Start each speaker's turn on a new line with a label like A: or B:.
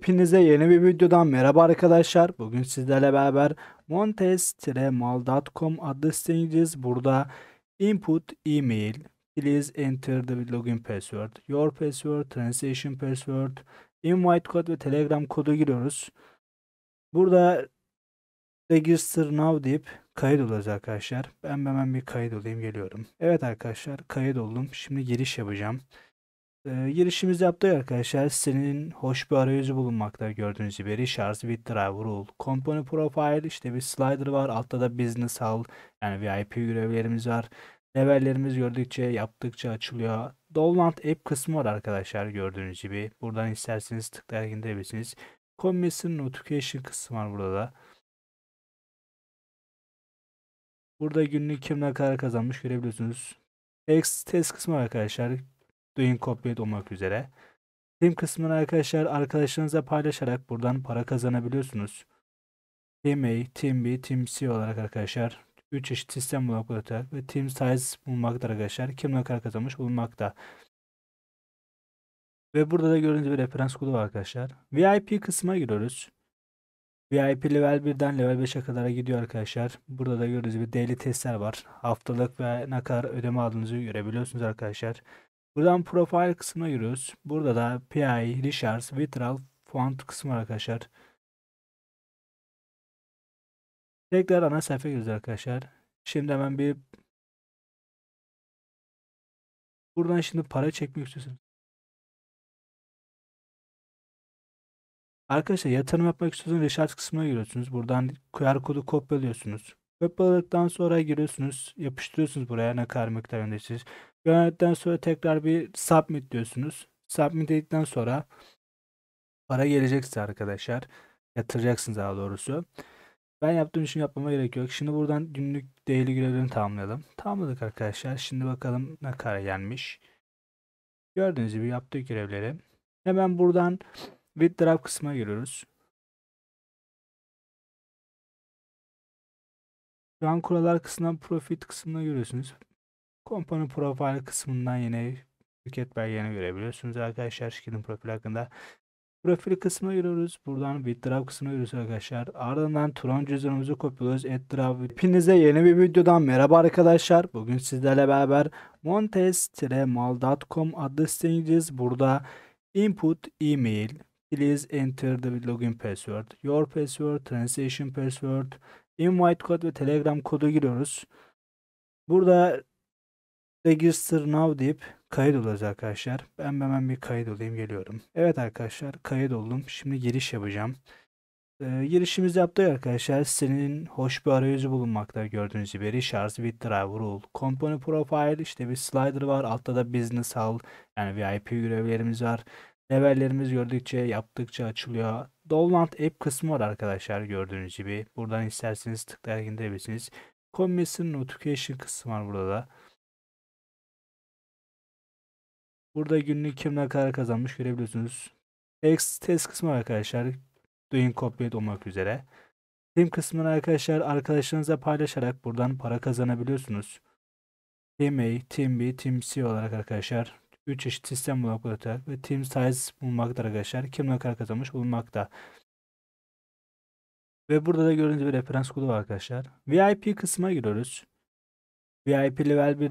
A: Hepinize yeni bir videodan merhaba arkadaşlar. Bugün sizlerle beraber
B: montes-mal.com adlı siteye gideceğiz. Burada input email, please enter the login password, your password, transaction password, invite code ve telegram kodu giriyoruz. Burada register now deyip kayıt olacağız arkadaşlar. Ben hemen bir kayıt olayım geliyorum. Evet arkadaşlar kayıt oldum. Şimdi giriş yapacağım. E, ee, girişimizi yaptık arkadaşlar. Sitenin hoş bir arayüzü bulunmakta. Gördüğünüz gibi Richards with Driver Rule. Company Profile işte bir slider var. Altta da Business Hall yani VIP görevlerimiz var. Levellerimiz gördükçe yaptıkça açılıyor. Dolant App kısmı var arkadaşlar gördüğünüz gibi. Buradan isterseniz tıklayarak indirebilirsiniz. Commission Notification kısmı var burada da. Burada günlük kim ne kadar kazanmış görebiliyorsunuz. X test kısmı arkadaşlar. Doing Copyright olmak üzere. Steam kısmını arkadaşlar arkadaşlarınıza paylaşarak buradan para kazanabiliyorsunuz. Team A, Team B, Team C olarak arkadaşlar 3 çeşit sistem bulmakta ve team size bulmakta arkadaşlar. Kim ne kadar kazanmış bulmakta. Ve burada da gördüğünüz bir referans kodu var arkadaşlar. VIP kısmına giriyoruz. VIP level 1'den level 5'e kadar gidiyor arkadaşlar. Burada da gördüğünüz bir daily testler var. Haftalık ve ne kadar ödeme aldığınızı görebiliyorsunuz arkadaşlar. Buradan profile kısmına giriyoruz. Burada da PI, Richards,
A: Vitral, Font kısmı arkadaşlar. Tekrar ana sayfaya giriyoruz arkadaşlar. Şimdi hemen bir buradan şimdi para çekmek istiyorsunuz. Arkadaşlar yatırım yapmak istiyorsanız Richards kısmına giriyorsunuz. Buradan QR kodu
B: kopyalıyorsunuz. Kopyaladıktan sonra giriyorsunuz. Yapıştırıyorsunuz buraya ne kadar miktarında siz. Gönderden sonra tekrar bir submit diyorsunuz. Submit dedikten sonra para gelecekse arkadaşlar yatıracaksınız daha doğrusu. Ben yaptığım için yapmama gerek yok. Şimdi buradan günlük daily görevlerini tamamlayalım. Tamamladık arkadaşlar. Şimdi bakalım
A: ne kadar gelmiş. Gördüğünüz gibi yaptığı görevleri. Hemen buradan withdraw kısmına giriyoruz. Şu an kurallar kısmından profit kısmına giriyorsunuz. Kompanın
B: Profili kısmından yine şirket belgelerini görebiliyorsunuz arkadaşlar. Şirketin profil hakkında Profili kısmına giriyoruz. Buradan Withdraw kısmına giriyoruz arkadaşlar. Ardından Tron cüzdanımızı kopyalıyoruz. Withdraw. Hepinize yeni bir videodan merhaba arkadaşlar. Bugün sizlerle beraber montes-mal.com adlı siteye Burada input email, please enter the login password, your password, transaction password, invite kod ve telegram kodu giriyoruz. Burada Register Now deyip kayıt olacağız arkadaşlar. Ben hemen bir kayıt olayım geliyorum. Evet arkadaşlar kayıt oldum. Şimdi giriş yapacağım. Ee, girişimizi yaptık arkadaşlar. Senin hoş bir arayüzü bulunmakta gördüğünüz gibi. Richards, WithDrive, Rule, Company Profile, işte bir slider var. Altta da Business Hall, yani VIP görevlerimiz var. Levellerimiz gördükçe, yaptıkça açılıyor. Download App kısmı var arkadaşlar gördüğünüz gibi. Buradan isterseniz tıklayarak indirebilirsiniz. Commission Notification kısmı var burada da. Burada günlük kim ne kadar kazanmış görebiliyorsunuz. Text test kısmı arkadaşlar. Doing copyright olmak üzere. Team kısmını arkadaşlar arkadaşlarınıza paylaşarak buradan para kazanabiliyorsunuz. Team A, Team B, Team C olarak arkadaşlar 3 çeşit sistem bulmakta ve team size bulmakta arkadaşlar. Kim ne kadar kazanmış bulmakta. Ve burada da gördüğünüz bir referans kodu var arkadaşlar. VIP kısmına giriyoruz. VIP level 1'den